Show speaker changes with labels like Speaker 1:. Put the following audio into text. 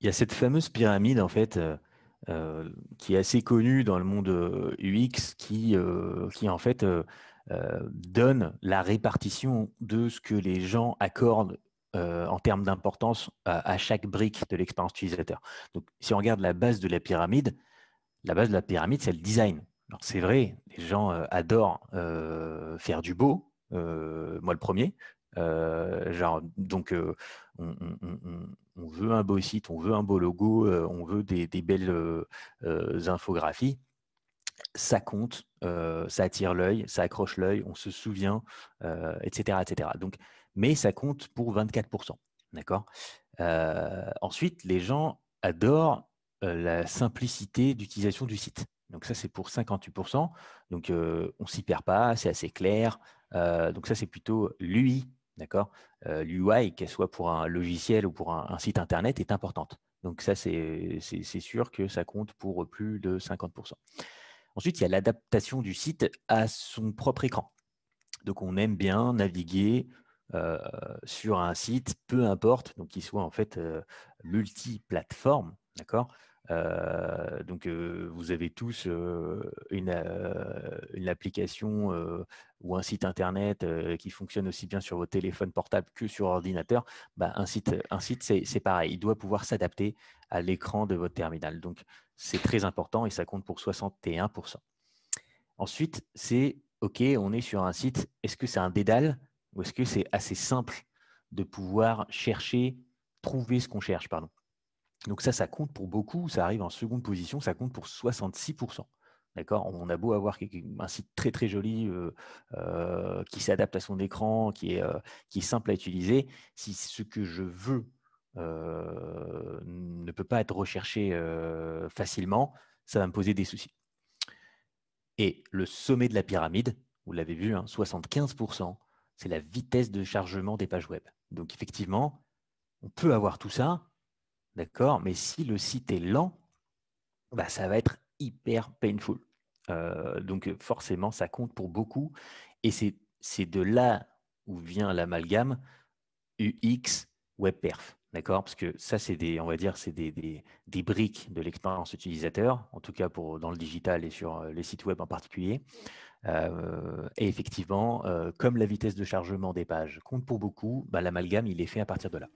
Speaker 1: il y a cette fameuse pyramide, en fait, euh, euh, qui est assez connue dans le monde UX, euh, qui, qui en fait donne la répartition de ce que les gens accordent en termes d'importance à, chaque brique de l'expérience utilisateur. Donc, si on regarde la base de la pyramide, la base de la pyramide, c'est le design. Alors, c'est vrai, les gens adorent faire du beau, moi le premier, euh, genre, donc, euh, on, veut un beau site, on veut un beau logo, euh, on veut des, belles infographies ça compte, ça attire l'œil, ça accroche l'œil, on se souvient, etc., etc. Donc, mais ça compte pour 24%. D'accord Ensuite, les gens adorent la simplicité d'utilisation du site. Donc ça, c'est pour 58%. Donc on s'y perd pas, c'est assez clair. donc ça, c'est plutôt l'UI D'accord euh, L'UI, qu'elle soit pour un logiciel ou pour un, site internet, est importante. Donc ça, c'est sûr que ça compte pour plus de 50%. Ensuite, il y a l'adaptation du site à son propre écran. Donc on aime bien naviguer euh, sur un site, peu importe, donc qu'il soit en fait multi euh, multiplateforme, d'accord donc vous avez tous une, application ou un site internet qui fonctionne aussi bien sur votre téléphone portable que sur ordinateur. Bah, un site, un site c'est pareil, il doit pouvoir s'adapter à l'écran de votre terminal. Donc c'est très important et ça compte pour 61%. Ensuite, c'est OK, on est sur un site, est-ce que c'est un dédale ou est-ce que c'est assez simple de pouvoir chercher, trouver ce qu'on cherche pardon. Donc ça, ça compte pour beaucoup, ça arrive en seconde position, ça compte pour 66%. D'accord On a beau avoir un site très très joli euh, euh, qui s'adapte à son écran, euh, qui est, simple à utiliser. Si ce que je veux ne peut pas être recherché facilement, ça va me poser des soucis. Et le sommet de la pyramide, vous l'avez vu, 75%, hein, c'est la vitesse de chargement des pages web. Donc effectivement, on peut avoir tout ça, D'accord Mais si le site est lent, bah, ça va être hyper painful. Euh, donc forcément, ça compte pour beaucoup. Et c'est de là où vient l'amalgame UX WebPerf. D'accord Parce que ça, c'est des, on va dire, c'est des, briques de l'expérience utilisateur, en tout cas pour, dans le digital et sur euh, les sites web en particulier. Euh, et effectivement, comme la vitesse de chargement des pages compte pour beaucoup, bah, l'amalgame, il est fait à partir de là.